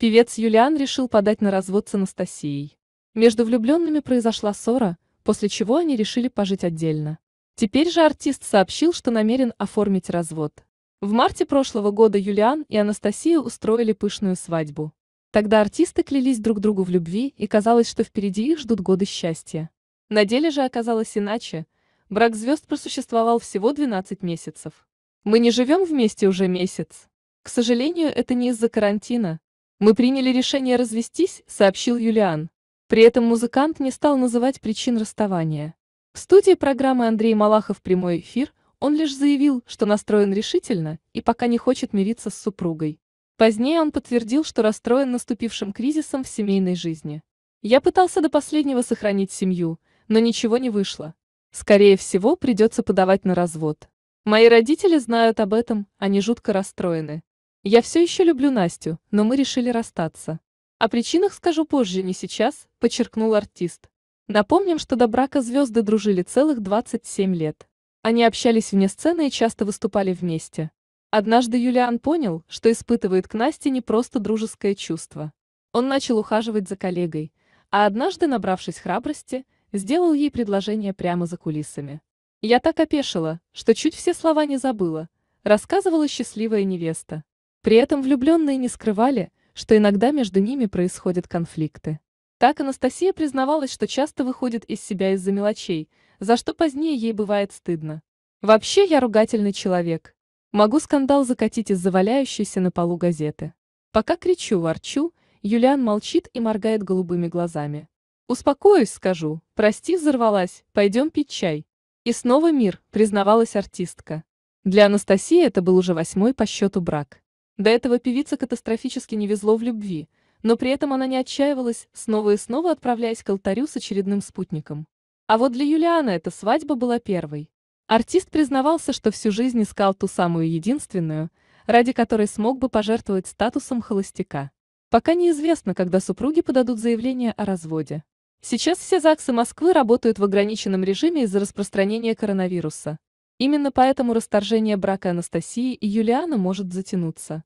Певец Юлиан решил подать на развод с Анастасией. Между влюбленными произошла ссора, после чего они решили пожить отдельно. Теперь же артист сообщил, что намерен оформить развод. В марте прошлого года Юлиан и Анастасия устроили пышную свадьбу. Тогда артисты клялись друг другу в любви, и казалось, что впереди их ждут годы счастья. На деле же оказалось иначе. Брак звезд просуществовал всего 12 месяцев. Мы не живем вместе уже месяц. К сожалению, это не из-за карантина, «Мы приняли решение развестись», — сообщил Юлиан. При этом музыкант не стал называть причин расставания. В студии программы Андрей Малахов «Прямой эфир» он лишь заявил, что настроен решительно и пока не хочет мириться с супругой. Позднее он подтвердил, что расстроен наступившим кризисом в семейной жизни. «Я пытался до последнего сохранить семью, но ничего не вышло. Скорее всего, придется подавать на развод. Мои родители знают об этом, они жутко расстроены. Я все еще люблю Настю, но мы решили расстаться. О причинах скажу позже, не сейчас, подчеркнул артист. Напомним, что до брака звезды дружили целых 27 лет. Они общались вне сцены и часто выступали вместе. Однажды Юлиан понял, что испытывает к Насте не просто дружеское чувство. Он начал ухаживать за коллегой, а однажды, набравшись храбрости, сделал ей предложение прямо за кулисами. «Я так опешила, что чуть все слова не забыла», — рассказывала счастливая невеста. При этом влюбленные не скрывали, что иногда между ними происходят конфликты. Так Анастасия признавалась, что часто выходит из себя из-за мелочей, за что позднее ей бывает стыдно. «Вообще я ругательный человек. Могу скандал закатить из-за валяющейся на полу газеты. Пока кричу, ворчу, Юлиан молчит и моргает голубыми глазами. «Успокоюсь, скажу. Прости, взорвалась. Пойдем пить чай». И снова мир, признавалась артистка. Для Анастасии это был уже восьмой по счету брак. До этого певица катастрофически не везло в любви, но при этом она не отчаивалась, снова и снова отправляясь к алтарю с очередным спутником. А вот для Юлиана эта свадьба была первой. Артист признавался, что всю жизнь искал ту самую единственную, ради которой смог бы пожертвовать статусом холостяка. Пока неизвестно, когда супруги подадут заявление о разводе. Сейчас все ЗАГСы Москвы работают в ограниченном режиме из-за распространения коронавируса. Именно поэтому расторжение брака Анастасии и Юлиана может затянуться.